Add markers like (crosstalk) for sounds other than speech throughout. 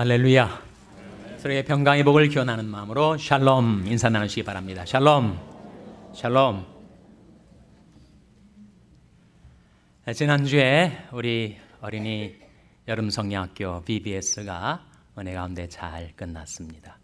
할렐루야. 서로의 평강의 복을 기원하는 마음으로 샬롬 인사 나누시기 바랍니다. 샬롬. 샬롬. 네, 지난주에 우리 어린이 여름 성리학교 BBS가 은혜 가운데 잘 끝났습니다.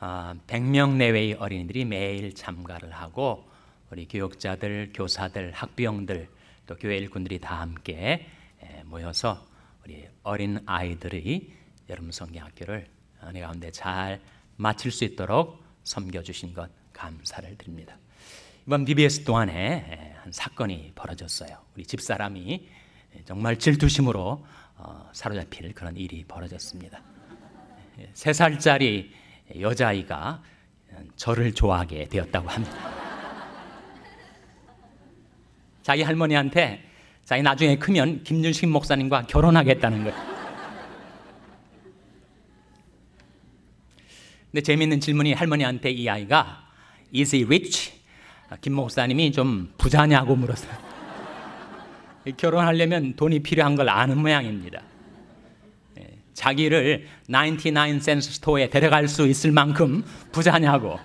100명 아, 내외의 어린이들이 매일 참가를 하고 우리 교육자들, 교사들, 학부형들 또 교회 일꾼들이 다 함께 예, 모여서 우리 어린 아이들의 여러분 성경학교를 은혜 어, 가운데 잘 마칠 수 있도록 섬겨주신 것 감사를 드립니다. 이번 BBS 동안에 예, 한 사건이 벌어졌어요. 우리 집사람이 예, 정말 질투심으로 어, 사로잡힐 그런 일이 벌어졌습니다. 예, 세 살짜리 여자아이가 어, 저를 좋아하게 되었다고 합니다. 자기 할머니한테 자기 나중에 크면 김준식 목사님과 결혼하겠다는 거예요. 근데 재미있는 질문이 할머니한테 이 아이가 is he rich? 아, 김 목사님이 좀 부자냐고 물었어요. (laughs) 결혼하려면 돈이 필요한 걸 아는 모양입니다. 예, 자기를 99센 스토어에 스 데려갈 수 있을 만큼 부자냐고.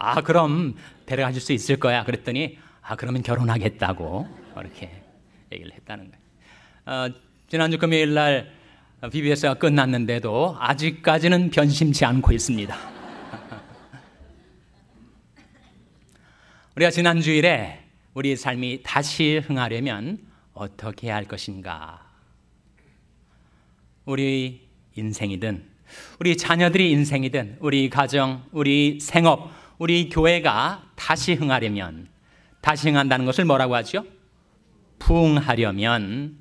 아, 그럼 데려가 줄수 있을 거야. 그랬더니, 아, 그러면 결혼하겠다고. 이렇게 얘기를 했다는 거예요. 어, 지난주 금요일 날 BBS가 끝났는데도 아직까지는 변심치 않고 있습니다. 우리가 지난 주일에 우리 삶이 다시 흥하려면 어떻게 해야 할 것인가? 우리 인생이든 우리 자녀들이 인생이든 우리 가정, 우리 생업, 우리 교회가 다시 흥하려면 다시 흥한다는 것을 뭐라고 하죠? 부흥하려면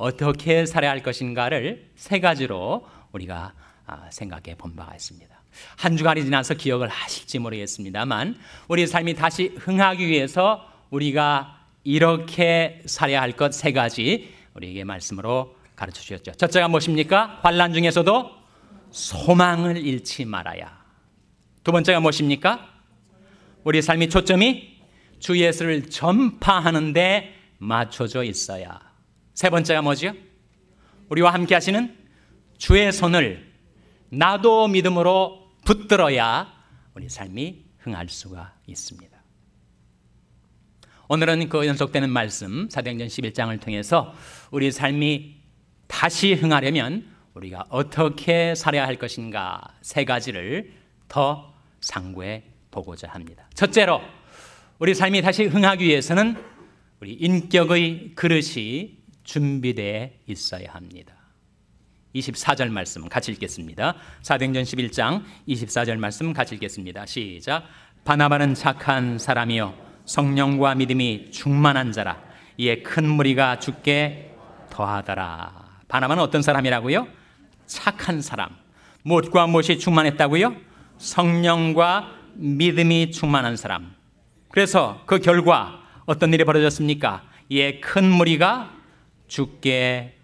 어떻게 살아야 할 것인가를 세 가지로 우리가 아, 생각해 본 바가 있습니다. 한 주간이 지나서 기억을 하실지 모르겠습니다만 우리 삶이 다시 흥하기 위해서 우리가 이렇게 살아야 할 것 세 가지 우리에게 말씀으로 가르쳐 주셨죠. 첫째가 무엇입니까? 환란 중에서도 소망을 잃지 말아야. 두 번째가 무엇입니까? 우리 삶의 초점이 주 예수를 전파하는데 맞춰져 있어야. 세 번째가 뭐지요? 우리와 함께 하시는 주의 손을 나도 믿음으로 붙들어야 우리 삶이 흥할 수가 있습니다. 오늘은 그 연속되는 말씀 사도행전 11장을 통해서 우리 삶이 다시 흥하려면 우리가 어떻게 살아야 할 것인가 세 가지를 더 상고해 보고자 합니다. 첫째로 우리 삶이 다시 흥하기 위해서는 우리 인격의 그릇이 준비되어 있어야 합니다. 24절 말씀 같이 읽겠습니다. 사도행전 11장 24절 말씀 같이 읽겠습니다. 시작. 바나바는 착한 사람이요 성령과 믿음이 충만한 자라 이에 큰 무리가 죽게 더하더라. 바나바는 어떤 사람이라고요? 착한 사람. 무엇과 무엇이 충만했다고요? 성령과 믿음이 충만한 사람. 그래서 그 결과 어떤 일이 벌어졌습니까? 이에 큰 무리가 죽게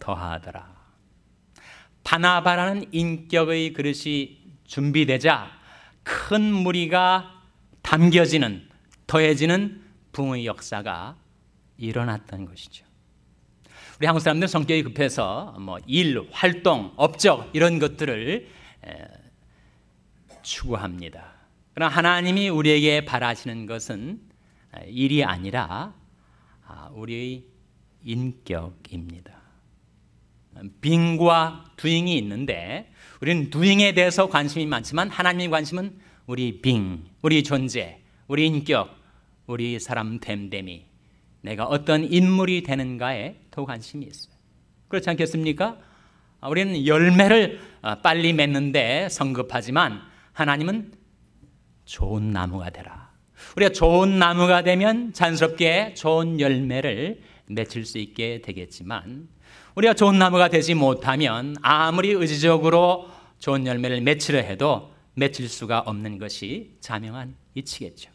더하더라. 바나바라는 인격의 그릇이 준비되자 큰 무리가 담겨지는 더해지는 붕의 역사가 일어났던 것이죠. 우리 한국 사람들 성격이 급해서 뭐 일, 활동, 업적 이런 것들을 추구합니다. 그러나 하나님이 우리에게 바라시는 것은 아, 일이 아니라 아, 우리의 인격입니다. 빙과 두잉이 있는데 우리는 두잉에 대해서 관심이 많지만 하나님의 관심은 우리 빙, 우리 존재, 우리 인격, 우리 사람 됨됨이 내가 어떤 인물이 되는가에 더 관심이 있어요. 그렇지 않겠습니까? 우리는 열매를 아, 빨리 맺는데 성급하지만 하나님은 좋은 나무가 되라. 우리가 좋은 나무가 되면 자연스럽게 좋은 열매를 맺힐 수 있게 되겠지만 우리가 좋은 나무가 되지 못하면 아무리 의지적으로 좋은 열매를 맺으려 해도 맺힐 수가 없는 것이 자명한 이치겠죠.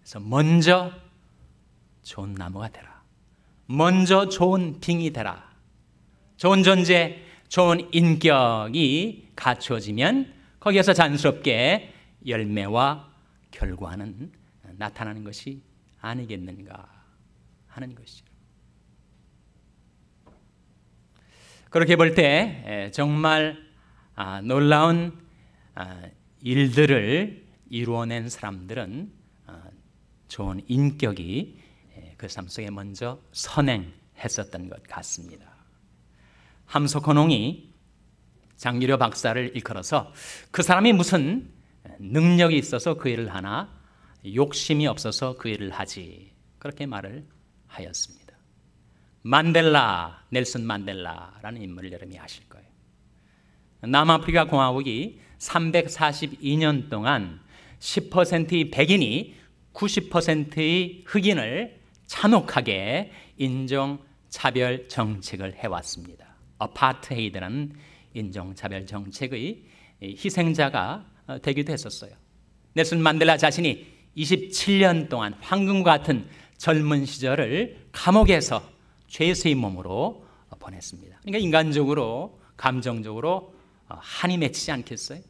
그래서 먼저 좋은 나무가 되라. 먼저 좋은 빙이 되라. 좋은 존재, 좋은 인격이 갖춰지면 거기에서 자연스럽게 열매와 결과는 나타나는 것이 아니겠는가. 하는 것이죠. 그렇게 볼 때 정말 아, 놀라운 아, 일들을 이루어낸 사람들은 아, 좋은 인격이 그 삶 속에 먼저 선행했었던 것 같습니다. 함석헌홍이 장유려 박사를 일컬어서 그 사람이 무슨 능력이 있어서 그 일을 하나 욕심이 없어서 그 일을 하지 그렇게 말을 하였습니다. 만델라, 넬슨 만델라라는 인물을 여러분이 아실 거예요. 남아프리카 공화국이 342년 동안 10%의 백인이 90%의 흑인을 잔혹하게 인종차별 정책을 해왔습니다. 아파트헤이드라는 인종차별 정책의 희생자가 되기도 어, 했었어요. 넬슨 만델라 자신이 27년 동안 황금과 같은 젊은 시절을 감옥에서 죄수의 몸으로 보냈습니다. 그러니까 인간적으로, 감정적으로 어, 한이 맺히지 않겠어요?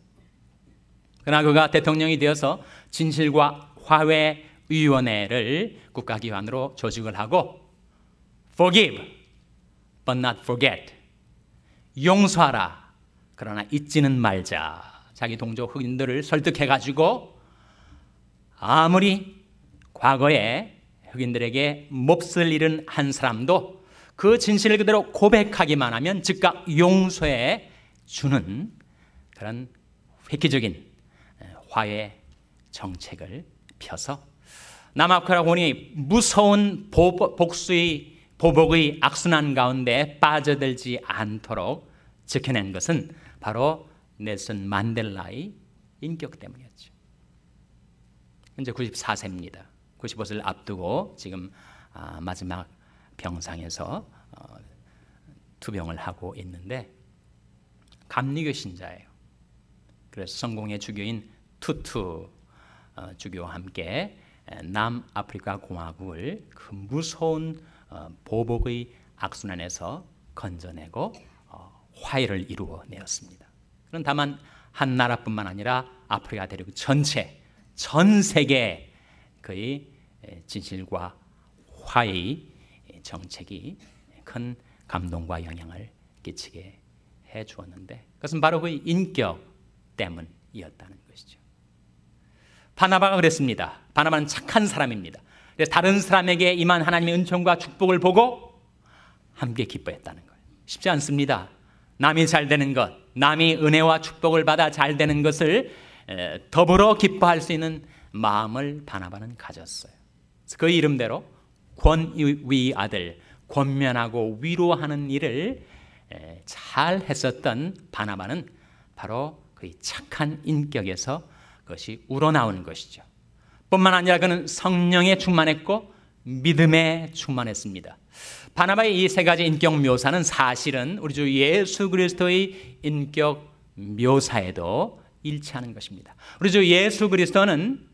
그러나 그가 대통령이 되어서 진실과 화해 위원회를 국가기관으로 조직을 하고 forgive but not forget 용서하라 그러나 잊지는 말자 자기 동조 흑인들을 설득해 가지고 아무리 과거에 흑인들에게 몹쓸 일은한 사람도 그 진실을 그대로 고백하기만 하면 즉각 용서해 주는 그런 획기적인 화해 정책을 펴서 남아프라곤이 무서운 복수의 보복의 악순환 가운데 빠져들지 않도록 지켜낸 것은 바로 넬슨 만델라의 인격 때문이었죠. 현재 94세입니다. 95세를 앞두고 지금 아, 마지막 병상에서 어, 투병을 하고 있는데 감리교 신자예요. 그래서 성공의 주교인 투투 어, 주교와 함께 남아프리카 공화국을 그 무서운 어, 보복의 악순환에서 건져내고 화해를 이루어내었습니다. 그런 다만 한 나라뿐만 아니라 아프리카 대륙 전체, 전 세계 그의 진실과 화의 정책이 큰 감동과 영향을 끼치게 해 주었는데 그것은 바로 그의 인격 때문이었다는 것이죠. 바나바가 그랬습니다. 바나바는 착한 사람입니다. 다른 사람에게 임한 하나님의 은총과 축복을 보고 함께 기뻐했다는 거예요. 쉽지 않습니다. 남이 잘 되는 것, 남이 은혜와 축복을 받아 잘 되는 것을 더불어 기뻐할 수 있는 마음을 바나바는 가졌어요. 그 이름대로 권위 아들 권면하고 위로하는 일을 잘 했었던 바나바는 바로 그 착한 인격에서 그것이 우러나오 것이죠. 뿐만 아니라 그는 성령에 충만했고 믿음에 충만했습니다. 바나바의 이 세 가지 인격 묘사는 사실은 우리 주 예수 그리스도의 인격 묘사에도 일치하는 것입니다. 우리 주 예수 그리스도는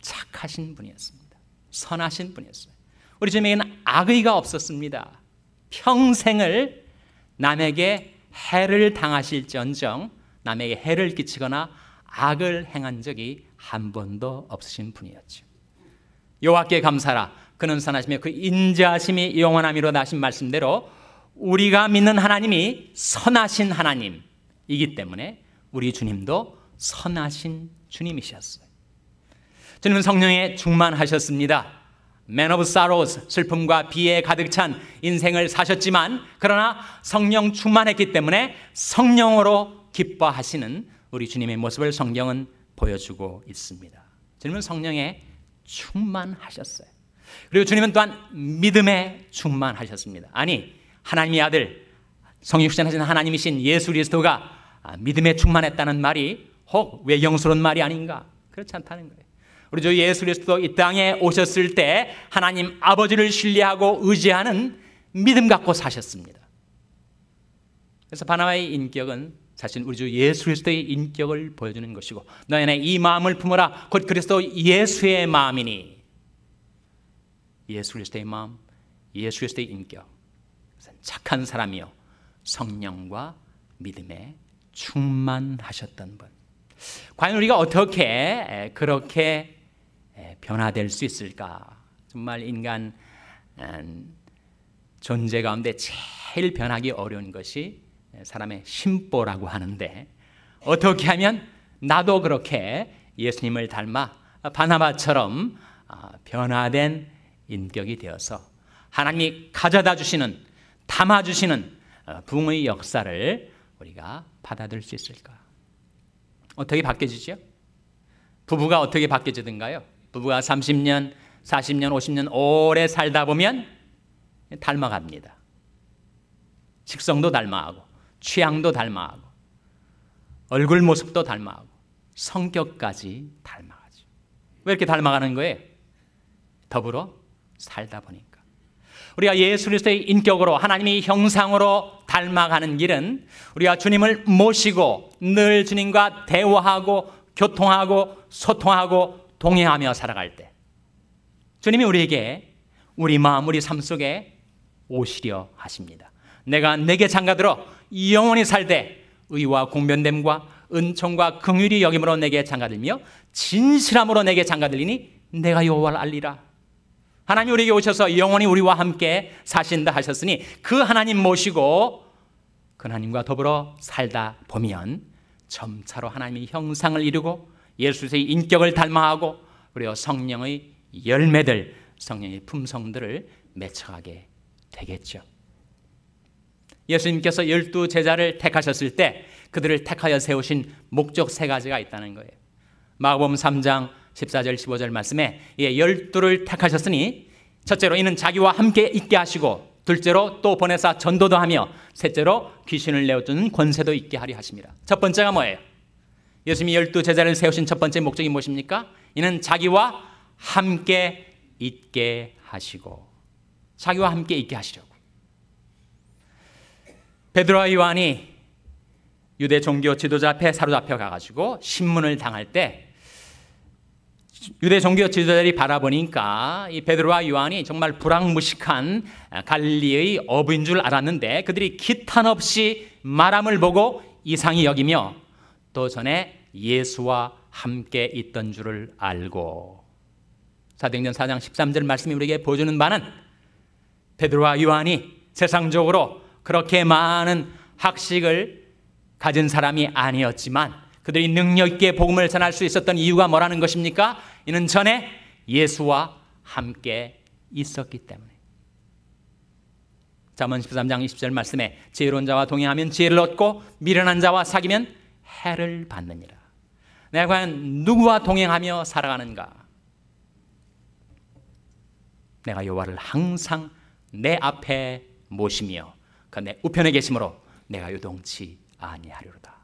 착하신 분이었습니다. 선하신 분이었어요. 우리 주님에게는 악의가 없었습니다. 평생을 남에게 해를 당하실지언정 남에게 해를 끼치거나 악을 행한 적이 한 번도 없으신 분이었죠. 여호와께 감사라. 그는 선하시며 그 인자하심이 영원함이로 나신 말씀대로 우리가 믿는 하나님이 선하신 하나님이기 때문에 우리 주님도 선하신 주님이셨어요. 주님은 성령에 충만하셨습니다. Man of Sorrows, 슬픔과 비에 가득 찬 인생을 사셨지만 그러나 성령 충만했기 때문에 성령으로 기뻐하시는 우리 주님의 모습을 성경은 보여주고 있습니다. 주님은 성령에 충만하셨어요. 그리고 주님은 또한 믿음에 충만하셨습니다. 아니, 하나님의 아들, 성령 후하신 하나님이신 예수 그리스도가 아, 믿음에 충만했다는 말이 혹 외경스러운 말이 아닌가? 그렇지 않다는 거예요. 우리 주 예수 그리스도 이 땅에 오셨을 때 하나님 아버지를 신뢰하고 의지하는 믿음 갖고 사셨습니다. 그래서 바나바의 인격은 사실 우리 주 예수 그리스도의 인격을 보여주는 것이고 너희 안이 마음을 품어라 곧 그리스도 예수의 마음이니 예수 그리스도의 마음 예수 그리스도의 인격 착한 사람이요 성령과 믿음에 충만하셨던 분 과연 우리가 어떻게 그렇게 변화될 수 있을까? 정말 인간 음, 존재 가운데 제일 변하기 어려운 것이 예, 사람의 심보라고 하는데 어떻게 하면 나도 그렇게 예수님을 닮아 바나바처럼 아, 변화된 인격이 되어서 하나님이 가져다 주시는 담아 주시는 붕의 어, 역사를 우리가 받아들일 수 있을까? 어떻게 바뀌어지죠? 부부가 어떻게 바뀌어지든가요? 부부가 30년, 40년, 50년 오래 살다 보면 닮아갑니다. 식성도 닮아하고, 취향도 닮아하고, 얼굴 모습도 닮아하고, 성격까지 닮아가죠. 왜 이렇게 닮아가는 거예요? 더불어 살다 보니까. 우리가 예수 그리스도의 인격으로 하나님의 형상으로 닮아가는 길은 우리가 주님을 모시고 늘 주님과 대화하고 교통하고 소통하고 동행하며 살아갈 때 주님이 우리에게 우리 마음, 우리 삶 속에 오시려 하십니다. 내가 내게 장가들어 영원히 살되 의와 공변됨과 은총과 긍휼이 여김으로 내게 장가들며 진실함으로 내게 장가들리니 내가 여호와를 알리라. 하나님 우리에게 오셔서 영원히 우리와 함께 사신다 하셨으니 그 하나님 모시고 그 하나님과 더불어 살다 보면 점차로 하나님의 형상을 이루고 예수의 인격을 닮아하고 그리고 성령의 열매들, 성령의 품성들을 맺혀가게 되겠죠. 예수님께서 열두 제자를 택하셨을 때 그들을 택하여 세우신 목적 세 가지가 있다는 거예요. 마음 3장 14절 15절 말씀에 예, 열두를 택하셨으니 첫째로 이는 자기와 함께 있게 하시고 둘째로 또 보내사 전도도 하며 셋째로 귀신을 내어주는 권세도 있게 하리 하십니다. 첫 번째가 뭐예요? 예수님이 열두 제자를 세우신 첫 번째 목적이 무엇입니까? 이는 자기와 함께 있게 하시고 자기와 함께 있게 하시려고. 베드로와 요한이 유대 종교 지도자 앞에 사로잡혀 가가지고 신문을 당할 때 유대 종교 지도자들이 바라보니까 이 베드로와 요한이 정말 불황무식한 갈리의 어부인 줄 알았는데 그들이 기탄 없이 말함을 보고 이상히 여기며 또 전에 예수와 함께 있던 줄을 알고 사도행전 4장 13절 말씀이 우리에게 보여주는 바는 베드로와 요한이 세상적으로 그렇게 많은 학식을 가진 사람이 아니었지만 그들이 능력 있게 복음을 전할 수 있었던 이유가 뭐라는 것입니까? 이는 전에 예수와 함께 있었기 때문에. 잠언 13장 20절 말씀에 지혜로운 자와 동의하면 지혜를 얻고 미련한 자와 사귀면 해를 받느니라. 내가 과연 누구와 동행하며 살아가는가? 내가 여호와를 항상 내 앞에 모시며 그 내 우편에 계심으로 내가 요동치 아니하리로다.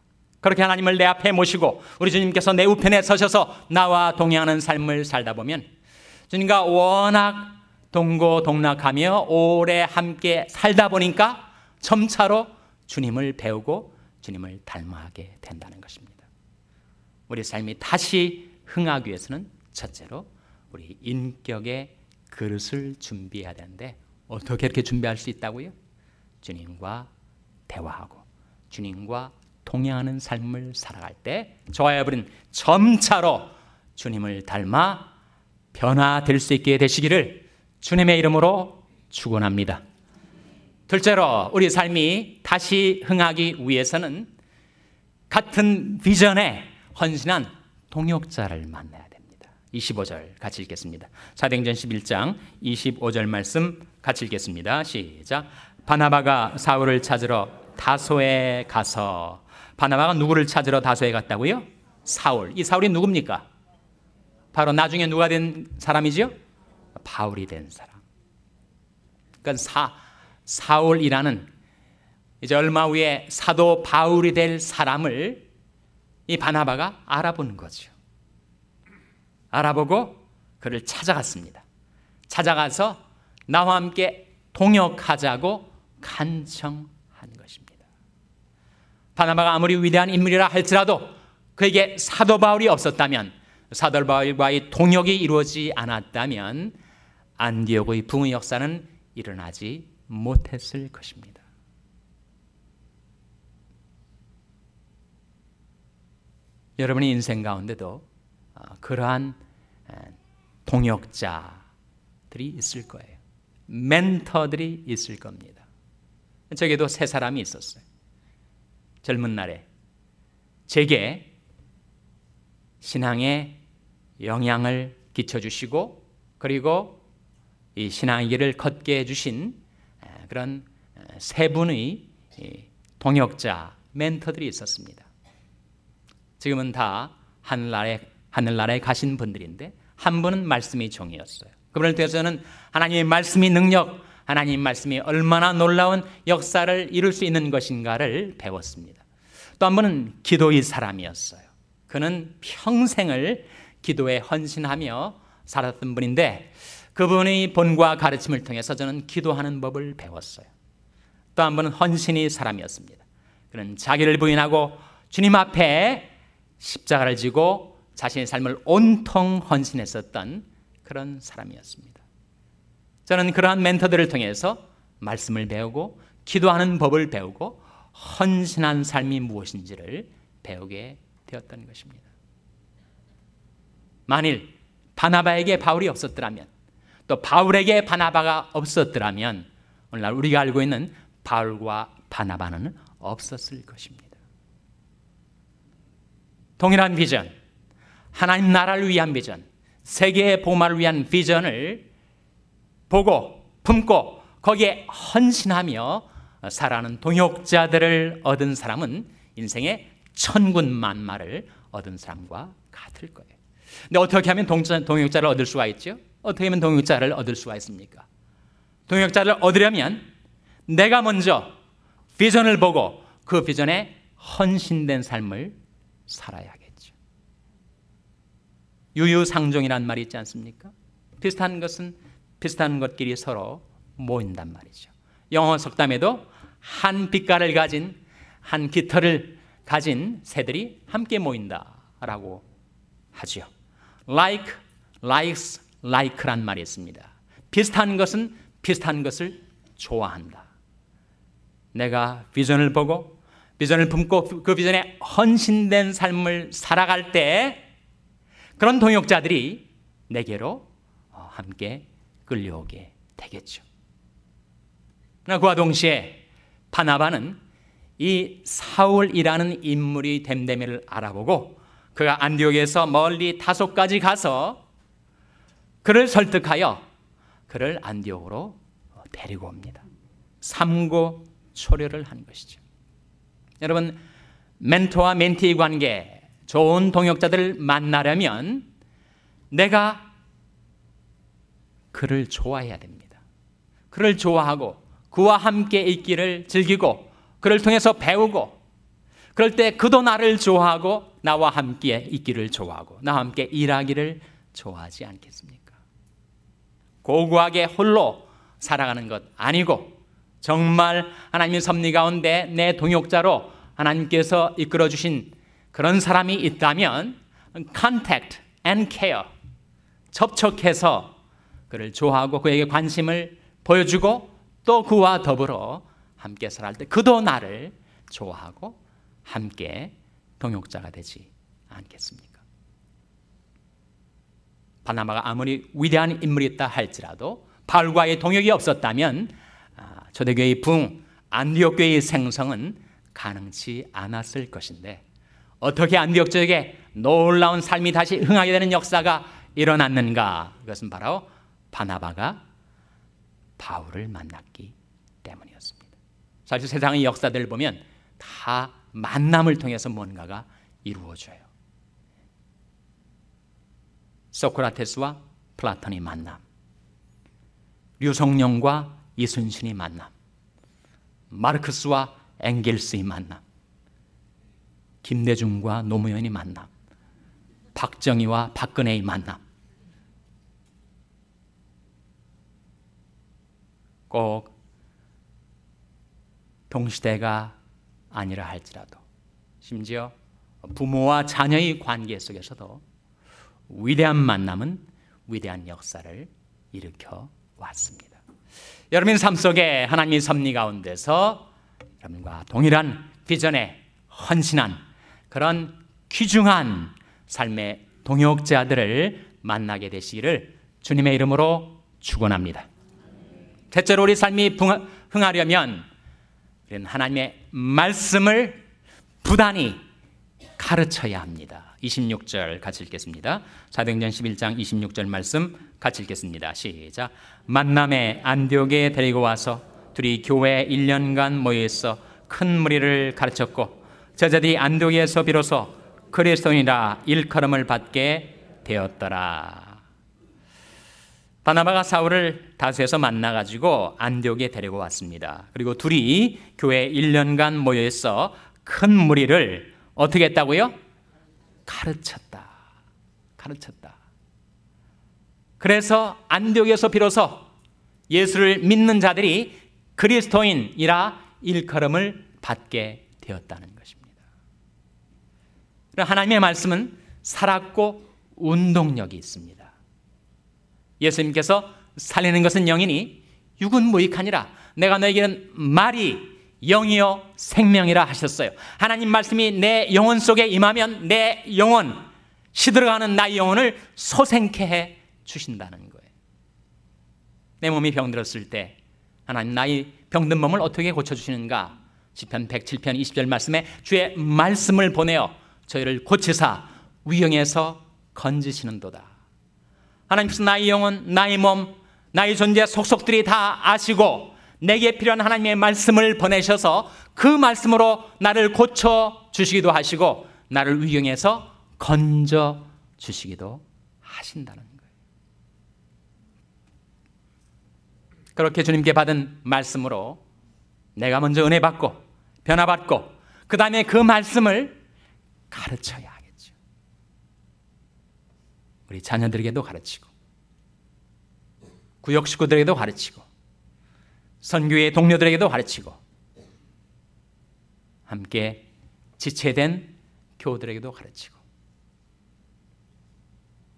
그렇게 하나님을 내 앞에 모시고 우리 주님께서 내 우편에 서셔서 나와 동행하는 삶을 살다 보면 주님과 워낙 동고동락하며 오래 함께 살다 보니까 점차로 주님을 배우고 주님을 닮아하게 된다는 것입니다. 우리 삶이 다시 흥하기 위해서는 첫째로 우리 인격의 그릇을 준비해야 되는데 어떻게 이렇게 준비할 수 있다고요? 주님과 대화하고 주님과 동행하는 삶을 살아갈 때 저와 여러분 점차로 주님을 닮아 변화될 수 있게 되시기를 주님의 이름으로 축원합니다. 둘째로 우리 삶이 다시 흥하기 위해서는 같은 비전에 헌신한 동역자를 만나야 됩니다. 25절 같이 읽겠습니다. 사도행전 11장 25절 말씀 같이 읽겠습니다. 시작. 바나바가 사울을 찾으러 다소에 가서 바나바가 누구를 찾으러 다소에 갔다고요? 사울. 이 사울이 누굽니까? 바로 나중에 누가 된 사람이지요? 바울이 된 사람. 그러니까 사 사울이라는 이제 얼마 후에 사도 바울이 될 사람을 이 바나바가 알아보는 거죠. 알아보고 그를 찾아갔습니다. 찾아가서 나와 함께 동역하자고 간청한 것입니다. 바나바가 아무리 위대한 인물이라 할지라도 그에게 사도 바울이 없었다면 사도 바울과의 동역이 이루어지 않았다면 안디옥의 부흥 역사는 일어나지 못했을 것입니다. 여러분의 인생 가운데도 아, 그러한 동역자들이 있을 거예요. 멘터들이 있을 겁니다. 저에게도 세 사람이 있었어요. 젊은 날에 제게 신앙에 영향을 끼쳐주시고 그리고 이 신앙의 길을 걷게 해주신 그런 세 분의 동역자 멘터들이 있었습니다. 지금은 다 하늘나라에 하늘나라에 가신 분들인데 한 분은 말씀이 종이었어요. 그분을 통해서는 하나님의 말씀이 능력, 하나님 말씀이 얼마나 놀라운 역사를 이룰 수 있는 것인가를 배웠습니다. 또 한 분은 기도의 사람이었어요. 그는 평생을 기도에 헌신하며 살았던 분인데 그분의 본과 가르침을 통해서 저는 기도하는 법을 배웠어요. 또 한 번은 헌신이 사람이었습니다. 그는 자기를 부인하고 주님 앞에 십자가를 지고 자신의 삶을 온통 헌신했었던 그런 사람이었습니다. 저는 그러한 멘토들을 통해서 말씀을 배우고 기도하는 법을 배우고 헌신한 삶이 무엇인지를 배우게 되었던 것입니다. 만일 바나바에게 바울이 없었더라면 또 바울에게 바나바가 없었더라면 오늘날 우리가 알고 있는 바울과 바나바는 없었을 것입니다. 동일한 비전, 하나님 나라를 위한 비전, 세계의 보마를 위한 비전을 보고 품고 거기에 헌신하며 살아는 동역자들을 얻은 사람은 인생의 천군만마를 얻은 사람과 같을 거예요. 근데 어떻게 하면 동역자를 얻을 수가 있죠? 어떻게 하면 동역자를 얻을 수가 있습니까? 동역자를 얻으려면 내가 먼저 비전을 보고 그 비전에 헌신된 삶을 살아야겠죠. 유유상종이란 말이 있지 않습니까? 비슷한 것은 비슷한 것끼리 서로 모인단 말이죠. 영어 석담에도 한 빛깔을 가진 한 깃털을 가진 새들이 함께 모인다라고 하지요. Like likes like란 말이 있습니다. 비슷한 것은 비슷한 것을 좋아한다. 내가 비전을 보고 비전을 품고 그 비전에 헌신된 삶을 살아갈 때 그런 동역자들이 내게로 어, 함께 끌려오게 되겠죠. 그와 동시에 바나바는 이 사울이라는 인물이 됨됨이를 알아보고 그가 안디옥에서 멀리 다소까지 가서 그를 설득하여 그를 안디옥으로 데리고 옵니다. 삼고 초려를 한 것이죠. 여러분 멘토와 멘티 관계, 좋은 동역자들을 만나려면 내가 그를 좋아해야 됩니다. 그를 좋아하고 그와 함께 있기를 즐기고 그를 통해서 배우고 그럴 때 그도 나를 좋아하고 나와 함께 있기를 좋아하고 나와 함께 일하기를 좋아하지 않겠습니까? 고고하게 홀로 살아가는 것 아니고 정말 하나님의 섭리 가운데 내 동역자로 하나님께서 이끌어 주신 그런 사람이 있다면 contact and care 접촉해서 그를 좋아하고 그에게 관심을 보여주고 또 그와 더불어 함께 살할 때 그도 나를 좋아하고 함께 동역자가 되지 않겠습니까? 바나바가 아무리 위대한 인물이었다 할지라도 바울과의 동역이 없었다면 아, 초대교회의 붕, 안디옥교회의 생성은 가능치 않았을 것인데 어떻게 안디옥 지역에 놀라운 삶이 다시 흥하게 되는 역사가 일어났는가? 이것은 바로 바나바가 바울을 만났기 때문이었습니다. 사실 세상의 역사들을 보면 다 만남을 통해서 뭔가가 이루어져요. 소크라테스와 플라톤이 만남, 류성룡과 이순신이 만남, 마르크스와 앵겔스의 만남, 김대중과 노무현이 만남, 박정희와 박근혜의 만남. 꼭 동시대가 아니라 할지라도 심지어 부모와 자녀의 관계 속에서도 위대한 만남은 위대한 역사를 일으켜 왔습니다. 여러분 삶 속에 하나님의 섭리 가운데서 여러분과 동일한 비전에 헌신한 그런 귀중한 삶의 동역자들을 만나게 되시기를 주님의 이름으로 축원합니다. 대체로 우리 삶이 흥하려면 우리는 하나님의 말씀을 부단히 가르쳐야 합니다. 26절 같이 읽겠습니다. 사도행전 11장 26절 말씀 같이 읽겠습니다. 시작. 만남에 안디옥에 데리고 와서 둘이 교회 1년간 모여 있어 큰 무리를 가르쳤고 제자들이 안디옥에서 비로소 그리스도인이라 일컬음을 받게 되었더라. 바나바가 사울을 다수에서 만나 가지고 안디옥에 데리고 왔습니다. 그리고 둘이 교회 1년간 모여 있어 큰 무리를 어떻게 했다고요? 가르쳤다. 가르쳤다. 그래서 안디옥에서 비로소 예수를 믿는 자들이 그리스도인이라 일컬음을 받게 되었다는 것입니다. 하나님의 말씀은 살았고 운동력이 있습니다. 예수님께서 살리는 것은 영이니 육은 무익하니라 내가 너에게는 말이 영이요 생명이라 하셨어요. 하나님 말씀이 내 영혼 속에 임하면 내 영혼 시들어가는 나의 영혼을 소생케 해 주신다는 거예요. 내 몸이 병들었을 때 하나님 나의 병든 몸을 어떻게 고쳐 주시는가? 시편 107편 20절 말씀에 주의 말씀을 보내어 저희를 고치사 위영에서 건지시는도다. 하나님께서 나의 영혼, 나의 몸, 나의 존재 속속들이 다 아시고 내게 필요한 하나님의 말씀을 보내셔서 그 말씀으로 나를 고쳐 주시기도 하시고 나를 위경해서 건져 주시기도 하신다는 거예요. 그렇게 주님께 받은 말씀으로 내가 먼저 은혜 받고 변화 받고 그 다음에 그 말씀을 가르쳐야 하겠죠. 우리 자녀들에게도 가르치고 구역 식구들에게도 가르치고 선교의 동료들에게도 가르치고 함께 지체된 교우들에게도 가르치고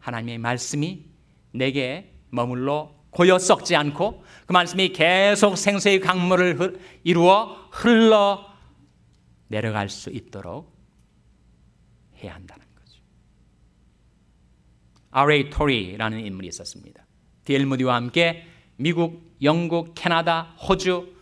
하나님의 말씀이 내게 머물러 고여 썩지 않고 그 말씀이 계속 생수의 강물을 이루어 흘러 내려갈 수 있도록 해야 한다는 거죠. 아 r 이 토리라는 인물이 있었습니다. 디엘 무디와 함께 미국 영국, 캐나다, 호주,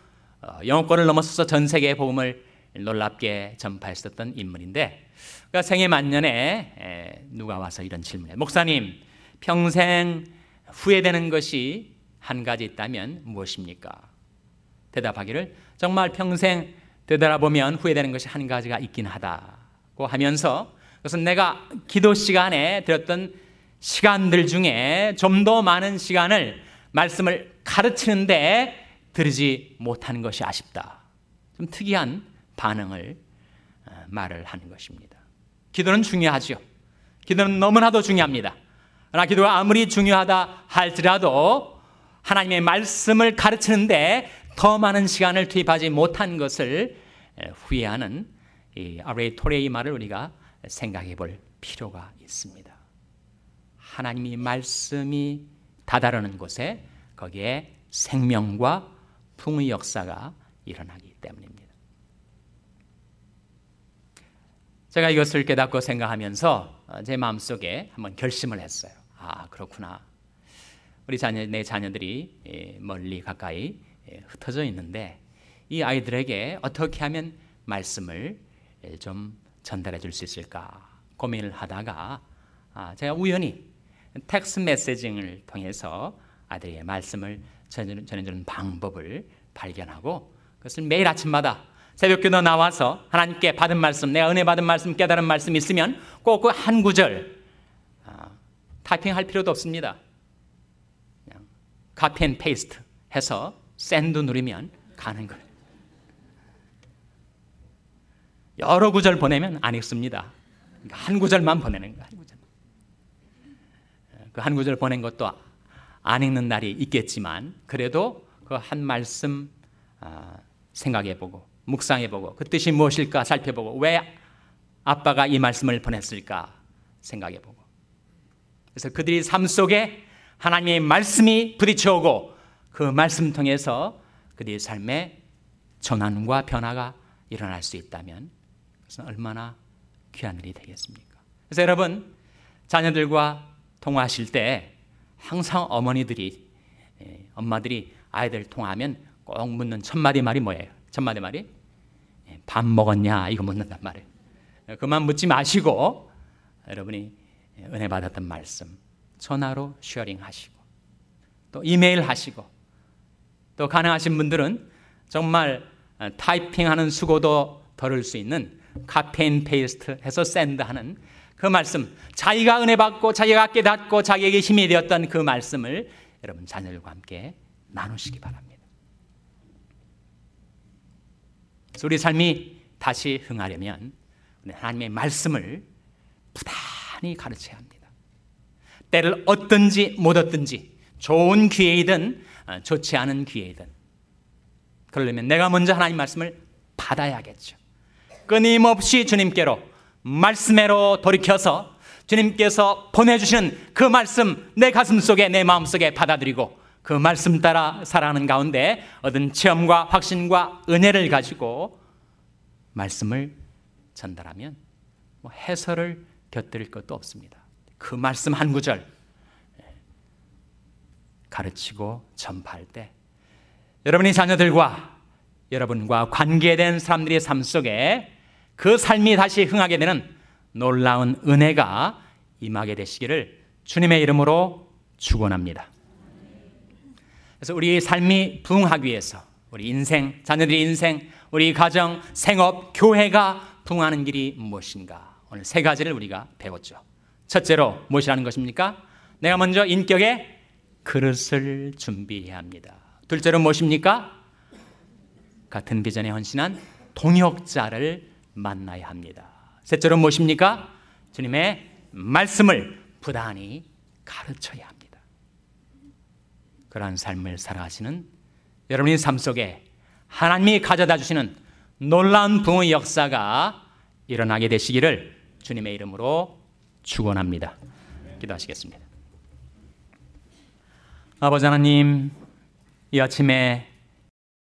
어, 영어권을 넘어서서 전 세계의 복음을 놀랍게 전파했었던 인물인데 그러니까 생애 만년에 누가 와서 이런 질문을 목사님 평생 후회되는 것이 한 가지 있다면 무엇입니까? 대답하기를 정말 평생 되돌아보면 후회되는 것이 한 가지가 있긴 하다고 하면서 그것은 내가 기도 시간에 드렸던 시간들 중에 좀 더 많은 시간을 말씀을 가르치는데 들지 못하는 것이 아쉽다. 좀 특이한 반응을 어, 말을 하는 것입니다. 기도는 중요하지 기도는 너무나도 중요합니다. 그러나 기도가 아무리 중요하다 할지라도 하나님의 말씀을 가르치는데 더 많은 시간을 투입하지 못한 것을 후회하는 이 아레토레의 말을 우리가 생각해 볼 필요가 있습니다. 하나님이 말씀이 다다르는 곳에 거기에 생명과 풍의 역사가 일어나기 때문입니다. 제가 이것을 깨닫고 생각하면서 어, 제 마음속에 한번 결심을 했어요. 아, 그렇구나. 우리 자녀, 내 자녀들이 예, 멀리 가까이 예, 흩어져 있는데 이 아이들에게 어떻게 하면 말씀을 예, 좀 전달해 줄 수 있을까 고민을 하다가 아, 제가 우연히 텍스 메시징을 통해서 아들에게 말씀을 전해주는 방법을 발견하고 그것을 매일 아침마다 새벽기도 나와서 하나님께 받은 말씀, 내 은혜 받은 말씀, 깨달은 말씀 있으면 꼭 그 한 구절 아, 타이핑할 필요도 없습니다. 그냥 카피 앤 페이스트 해서 샌드 누르면 가는 거예요. 여러 구절 보내면 안 읽습니다. 그러니까 한 구절만 보내는 거예요. 그 한 구절 보낸 것도 안 읽는 날이 있겠지만 그래도 그 한 말씀 아, 생각해보고 묵상해보고 그 뜻이 무엇일까 살펴보고 왜 아빠가 이 말씀을 보냈을까 생각해보고 그래서 그들이 삶 속에 하나님의 말씀이 부딪혀오고 그 말씀 통해서 그들의 삶에 전환과 변화가 일어날 수 있다면 그것은 얼마나 귀한 일이 되겠습니까? 그래서 여러분 자녀들과 통화하실 때 항상 어머니들이 예, 엄마들이 아이들 통하면꼭 묻는 첫 마디 말이 뭐예요? 첫 마디 말이 예, 밥 먹었냐 이거 묻는단 말이에요. 예, 그만 묻지 마시고 여러분이 은혜 받았던 말씀 전화로 쉐어링 하시고 또 이메일 하시고 또 가능하신 분들은 정말 어, 타이핑하는 수고도 덜을 수 있는 카페인 페이스트 해서 샌드하는 그 말씀, 자기가 은혜 받고 자기가 깨닫고 자기에게 힘이 되었던 그 말씀을 여러분 자녀들과 함께 나누시기 바랍니다. 우리 삶이 다시 흥하려면 하나님의 말씀을 부단히 가르쳐야 합니다. 때를 얻든지 못 얻든지 좋은 기회이든 어, 좋지 않은 기회이든 그러려면 내가 먼저 하나님 말씀을 받아야겠죠. 끊임없이 주님께로 말씀으로 돌이켜서 주님께서 보내주시는 그 말씀 내 가슴 속에 내 마음 속에 받아들이고 그 말씀 따라 살아가는 가운데 얻은 체험과 확신과 은혜를 가지고 말씀을 전달하면 뭐 해설을 곁들일 것도 없습니다. 그 말씀 한 구절 가르치고 전파할 때여러분이 자녀들과 여러분과 관계된 사람들의 삶 속에 그 삶이 다시 흥하게 되는 놀라운 은혜가 임하게 되시기를 주님의 이름으로 축원합니다. 그래서 우리 삶이 부흥하기 위해서 우리 인생, 자녀들의 인생, 우리 가정, 생업, 교회가 부흥하는 길이 무엇인가? 오늘 세 가지를 우리가 배웠죠. 첫째로 무엇이라는 것입니까? 내가 먼저 인격의 그릇을 준비해야 합니다. 둘째로 무엇입니까? 같은 비전에 헌신한 동역자를 만나야 합니다. 셋째로 무엇입니까? 주님의 말씀을 부단히 가르쳐야 합니다. 그러한 삶을 살아가시는 여러분의 삶 속에 하나님이 가져다 주시는 놀라운 부흥의 역사가 일어나게 되시기를 주님의 이름으로 축원합니다. 기도하시겠습니다. 아버지 하나님, 이 아침에